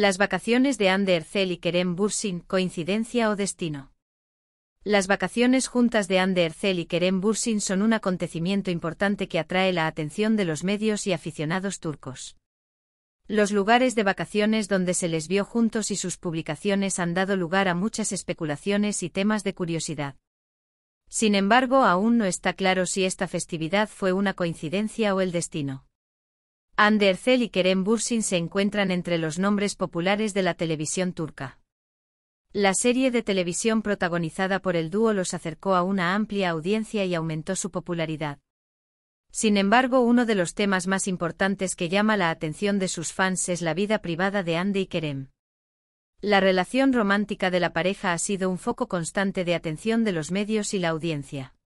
Las vacaciones de Anne y Kerem Bursin, coincidencia o destino. Las vacaciones juntas de Anne y Kerem Bursin son un acontecimiento importante que atrae la atención de los medios y aficionados turcos. Los lugares de vacaciones donde se les vio juntos y sus publicaciones han dado lugar a muchas especulaciones y temas de curiosidad. Sin embargo, aún no está claro si esta festividad fue una coincidencia o el destino. Anderzel y Kerem Bursin se encuentran entre los nombres populares de la televisión turca. La serie de televisión protagonizada por el dúo los acercó a una amplia audiencia y aumentó su popularidad. Sin embargo, uno de los temas más importantes que llama la atención de sus fans es la vida privada de Andy y Kerem. La relación romántica de la pareja ha sido un foco constante de atención de los medios y la audiencia.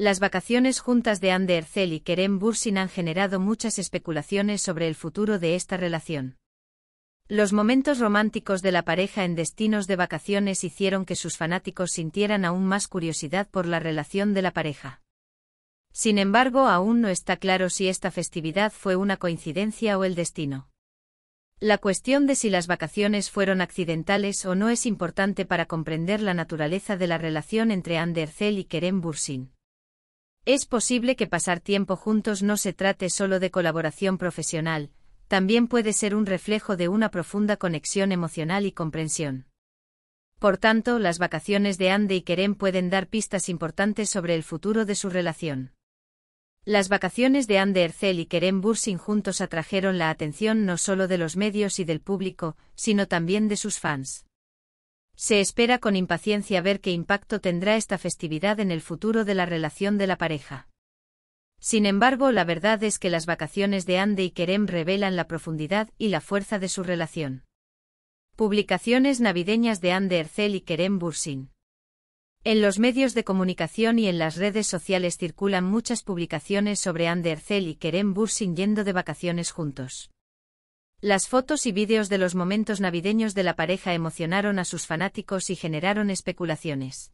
Las vacaciones juntas de Ander y Kerem Bursin han generado muchas especulaciones sobre el futuro de esta relación. Los momentos románticos de la pareja en destinos de vacaciones hicieron que sus fanáticos sintieran aún más curiosidad por la relación de la pareja. Sin embargo, aún no está claro si esta festividad fue una coincidencia o el destino. La cuestión de si las vacaciones fueron accidentales o no es importante para comprender la naturaleza de la relación entre Anderzel y Kerem Bursin. Es posible que pasar tiempo juntos no se trate solo de colaboración profesional, también puede ser un reflejo de una profunda conexión emocional y comprensión. Por tanto, las vacaciones de Ande y Kerem pueden dar pistas importantes sobre el futuro de su relación. Las vacaciones de Ande Ercel y Kerem Bursin juntos atrajeron la atención no solo de los medios y del público, sino también de sus fans. Se espera con impaciencia ver qué impacto tendrá esta festividad en el futuro de la relación de la pareja. Sin embargo, la verdad es que las vacaciones de Ande y Kerem revelan la profundidad y la fuerza de su relación. Publicaciones navideñas de Ande Ercel y Kerem Bursin. En los medios de comunicación y en las redes sociales circulan muchas publicaciones sobre Ande Ercel y Kerem Bursin yendo de vacaciones juntos. Las fotos y vídeos de los momentos navideños de la pareja emocionaron a sus fanáticos y generaron especulaciones.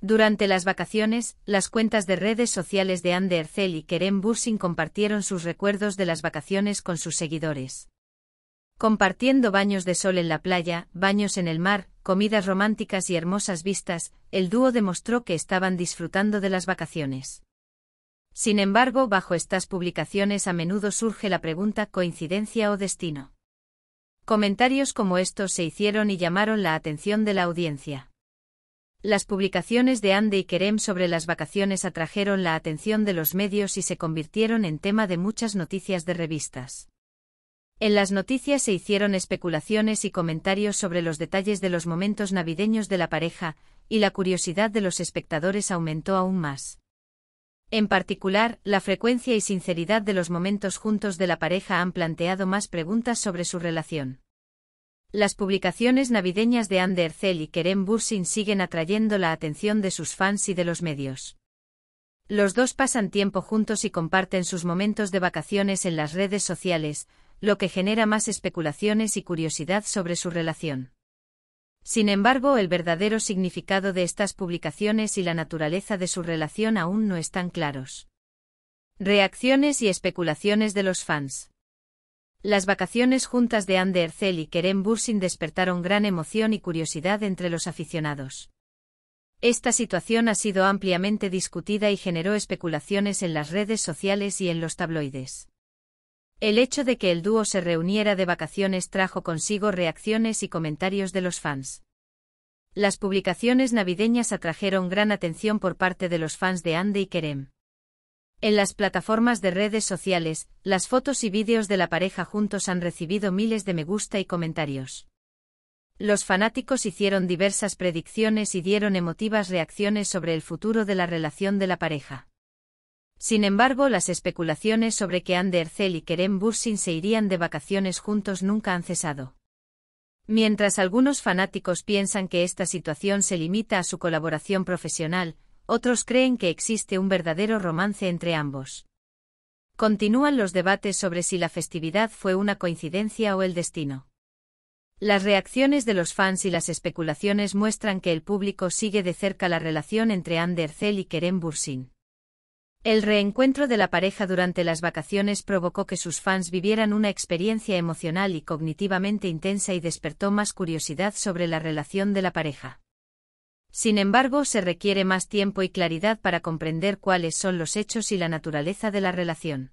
Durante las vacaciones, las cuentas de redes sociales de Ander Ercel y Kerem Bursin compartieron sus recuerdos de las vacaciones con sus seguidores. Compartiendo baños de sol en la playa, baños en el mar, comidas románticas y hermosas vistas, el dúo demostró que estaban disfrutando de las vacaciones. Sin embargo, bajo estas publicaciones a menudo surge la pregunta coincidencia o destino. Comentarios como estos se hicieron y llamaron la atención de la audiencia. Las publicaciones de Ande y Kerem sobre las vacaciones atrajeron la atención de los medios y se convirtieron en tema de muchas noticias de revistas. En las noticias se hicieron especulaciones y comentarios sobre los detalles de los momentos navideños de la pareja, y la curiosidad de los espectadores aumentó aún más. En particular, la frecuencia y sinceridad de los momentos juntos de la pareja han planteado más preguntas sobre su relación. Las publicaciones navideñas de Ander Zell y Kerem Bursin siguen atrayendo la atención de sus fans y de los medios. Los dos pasan tiempo juntos y comparten sus momentos de vacaciones en las redes sociales, lo que genera más especulaciones y curiosidad sobre su relación. Sin embargo, el verdadero significado de estas publicaciones y la naturaleza de su relación aún no están claros. Reacciones y especulaciones de los fans. Las vacaciones juntas de Ander Zell y Kerem Bursin despertaron gran emoción y curiosidad entre los aficionados. Esta situación ha sido ampliamente discutida y generó especulaciones en las redes sociales y en los tabloides. El hecho de que el dúo se reuniera de vacaciones trajo consigo reacciones y comentarios de los fans. Las publicaciones navideñas atrajeron gran atención por parte de los fans de Andy y Kerem. En las plataformas de redes sociales, las fotos y vídeos de la pareja juntos han recibido miles de me gusta y comentarios. Los fanáticos hicieron diversas predicciones y dieron emotivas reacciones sobre el futuro de la relación de la pareja. Sin embargo, las especulaciones sobre que Andercel y Kerem Bursin se irían de vacaciones juntos nunca han cesado. Mientras algunos fanáticos piensan que esta situación se limita a su colaboración profesional, otros creen que existe un verdadero romance entre ambos. Continúan los debates sobre si la festividad fue una coincidencia o el destino. Las reacciones de los fans y las especulaciones muestran que el público sigue de cerca la relación entre Andercel y Kerem Bursin. El reencuentro de la pareja durante las vacaciones provocó que sus fans vivieran una experiencia emocional y cognitivamente intensa y despertó más curiosidad sobre la relación de la pareja. Sin embargo, se requiere más tiempo y claridad para comprender cuáles son los hechos y la naturaleza de la relación.